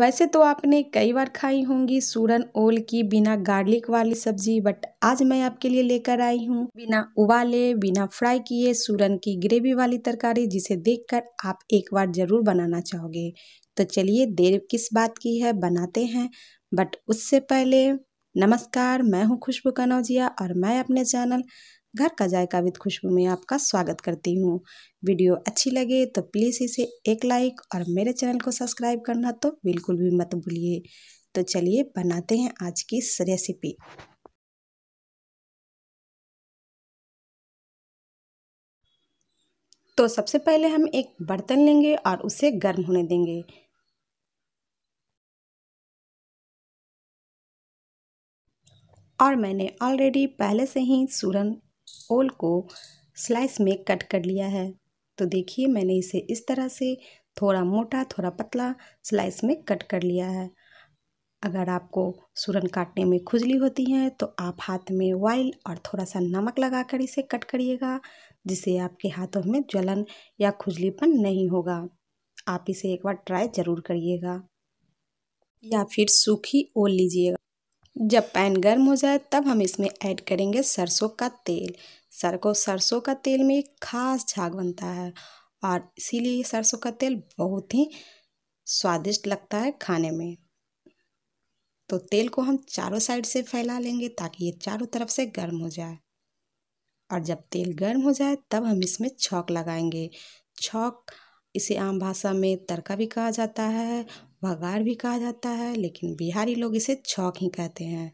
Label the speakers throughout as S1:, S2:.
S1: वैसे तो आपने कई बार खाई होंगी सूरन ओल की बिना गार्लिक वाली सब्जी बट आज मैं आपके लिए लेकर आई हूँ बिना उबाले बिना फ्राई किए सूरन की ग्रेवी वाली तरकारी जिसे देखकर आप एक बार ज़रूर बनाना चाहोगे तो चलिए देर किस बात की है बनाते हैं बट उससे पहले नमस्कार मैं हूँ खुशबू कनौजिया और मैं अपने चैनल घर का जायका विद खुशबू में आपका स्वागत करती हूँ वीडियो अच्छी लगे तो प्लीज़ इसे एक लाइक और मेरे चैनल को सब्सक्राइब करना तो बिल्कुल भी मत भूलिए तो चलिए बनाते हैं आज की इस रेसिपी
S2: तो सबसे पहले हम एक बर्तन लेंगे और उसे गर्म होने देंगे
S1: और मैंने ऑलरेडी पहले से ही सूरन ओल को स्लाइस में कट कर लिया है तो देखिए मैंने इसे इस तरह से थोड़ा मोटा थोड़ा पतला स्लाइस में कट कर लिया है अगर आपको सूरन काटने में खुजली होती है तो आप हाथ में ऑयल और थोड़ा सा नमक लगाकर इसे कट करिएगा जिससे आपके हाथों में जलन या खुजलीपन नहीं होगा आप इसे एक बार ट्राई ज़रूर करिएगा या फिर सूखी ओल लीजिएगा जब पैन गर्म हो जाए तब हम इसमें ऐड करेंगे सरसों का तेल सरको सरसों का तेल में एक खास झाग बनता है और इसीलिए सरसों का तेल बहुत ही स्वादिष्ट लगता है खाने में तो तेल को हम चारों साइड से फैला लेंगे ताकि ये चारों तरफ से गर्म हो जाए और जब तेल गर्म हो जाए तब हम इसमें छौक लगाएंगे छौक इसे आम भाषा में तड़का भी कहा जाता है भगार भी कहा जाता है लेकिन बिहारी लोग इसे छौक ही कहते हैं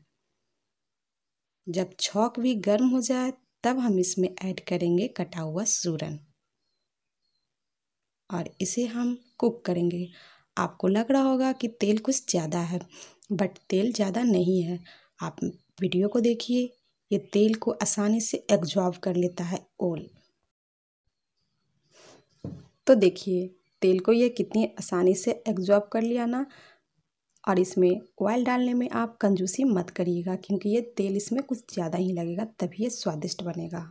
S1: जब छौक भी गर्म हो जाए तब हम इसमें ऐड करेंगे कटा हुआ सूरन और इसे हम कुक करेंगे आपको लग रहा होगा कि तेल कुछ ज़्यादा है बट तेल ज़्यादा नहीं है आप वीडियो को देखिए ये तेल को आसानी से एब्जॉर्ब कर लेता है ओल तो देखिए तेल को ये कितनी आसानी से एग्जॉर्ब कर लिया ना और इसमें ऑयल डालने में आप कंजूसी मत करिएगा क्योंकि ये तेल इसमें कुछ ज़्यादा ही लगेगा तभी ये स्वादिष्ट बनेगा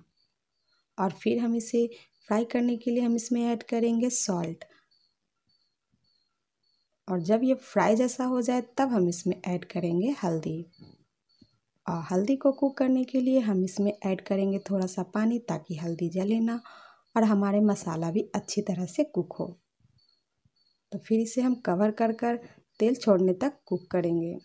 S1: और फिर हम इसे फ्राई करने के लिए हम इसमें ऐड करेंगे सॉल्ट और जब ये फ्राई जैसा हो जाए तब हम इसमें ऐड करेंगे हल्दी और हल्दी को कुक करने के लिए हम इसमें ऐड करेंगे थोड़ा सा पानी ताकि हल्दी जले ना और हमारे मसाला भी अच्छी तरह से कुक हो तो फिर इसे हम कवर कर कर तेल छोड़ने तक कुक करेंगे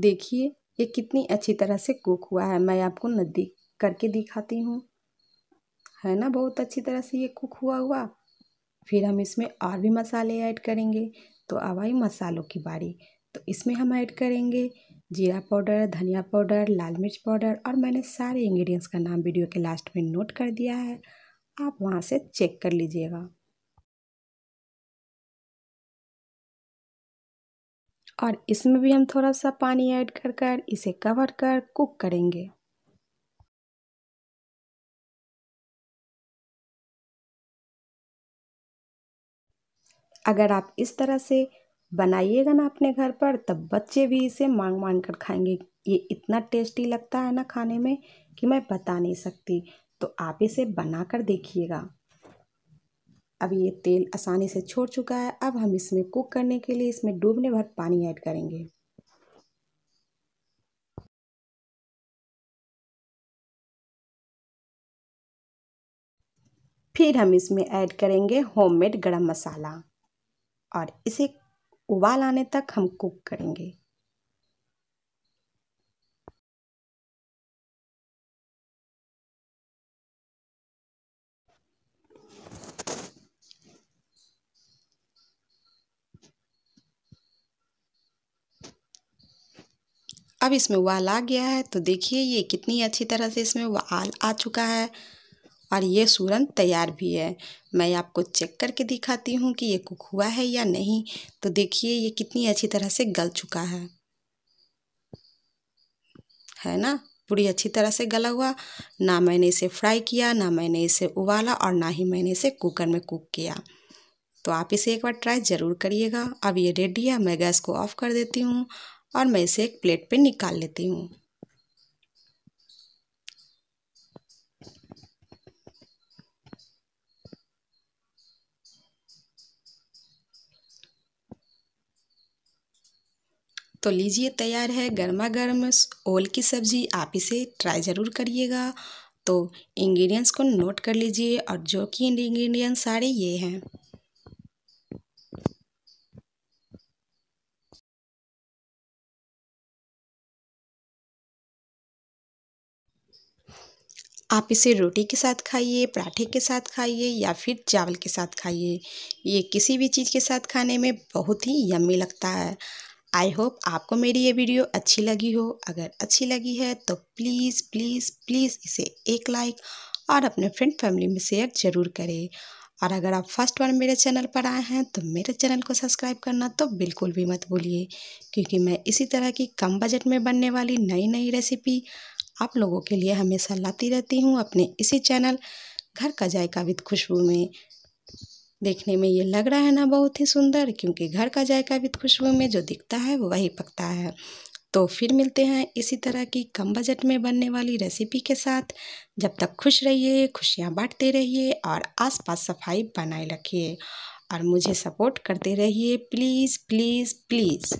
S1: देखिए ये कितनी अच्छी तरह से कुक हुआ है मैं आपको नज़दीक करके दिखाती हूँ है ना बहुत अच्छी तरह से ये कुक हुआ हुआ फिर हम इसमें और भी मसाले ऐड करेंगे तो अब आई मसालों की बारी तो इसमें हम ऐड करेंगे जीरा पाउडर धनिया पाउडर लाल मिर्च पाउडर और मैंने सारे इंग्रेडिएंट्स का नाम वीडियो के लास्ट में नोट कर दिया है आप वहाँ से
S2: चेक कर लीजिएगा और इसमें भी हम थोड़ा सा पानी ऐड कर कर इसे कवर कर कुक करेंगे
S1: अगर आप इस तरह से बनाइएगा ना अपने घर पर तब बच्चे भी इसे मांग मांग कर खाएंगे ये इतना टेस्टी लगता है ना खाने में कि मैं बता नहीं सकती तो आप इसे बना कर देखिएगा अब ये तेल आसानी से छोड़ चुका है अब हम इसमें कुक करने के लिए इसमें डूबने भर पानी ऐड करेंगे फिर हम इसमें ऐड करेंगे होममेड गरम मसाला और इसे उबाल आने तक हम कुक करेंगे अब इसमें उबाल आ गया है तो देखिए ये कितनी अच्छी तरह से इसमें उबाल आ चुका है और ये सूरन तैयार भी है मैं आपको चेक करके दिखाती हूँ कि ये कुक हुआ है या नहीं तो देखिए ये कितनी अच्छी तरह से गल चुका है है ना पूरी अच्छी तरह से गला हुआ ना मैंने इसे फ्राई किया ना मैंने इसे उबाला और ना ही मैंने इसे कुकर में कुक किया तो आप इसे एक बार ट्राई ज़रूर करिएगा अब ये रेडी है मैं गैस को ऑफ़ कर देती हूँ और मैं इसे एक प्लेट पे निकाल लेती हूँ तो लीजिए तैयार है गर्मा गर्म ओल की सब्ज़ी आप इसे ट्राई ज़रूर करिएगा तो इंग्रेडिएंट्स को नोट कर लीजिए और जो कि इंग्रेडिएंट्स सारे ये हैं आप इसे रोटी के साथ खाइए पराठे के साथ खाइए या फिर चावल के साथ खाइए ये किसी भी चीज़ के साथ खाने में बहुत ही यम्मी लगता है आई होप आपको मेरी ये वीडियो अच्छी लगी हो अगर अच्छी लगी है तो प्लीज़ प्लीज़ प्लीज़ इसे एक लाइक और अपने फ्रेंड फैमिली में शेयर ज़रूर करें और अगर आप फर्स्ट बार मेरे चैनल पर आए हैं तो मेरे चैनल को सब्सक्राइब करना तो बिल्कुल भी मत भूलिए क्योंकि मैं इसी तरह की कम बजट में बनने वाली नई नई रेसिपी आप लोगों के लिए हमेशा लाती रहती हूँ अपने इसी चैनल घर का जायका विद खुशबू में देखने में ये लग रहा है ना बहुत ही सुंदर क्योंकि घर का जायका भी खुशबू में जो दिखता है वो वही पकता है तो फिर मिलते हैं इसी तरह की कम बजट में बनने वाली रेसिपी के साथ जब तक खुश रहिए खुशियाँ बांटते रहिए और आसपास सफाई बनाए रखिए और मुझे सपोर्ट करते रहिए प्लीज़ प्लीज़
S2: प्लीज़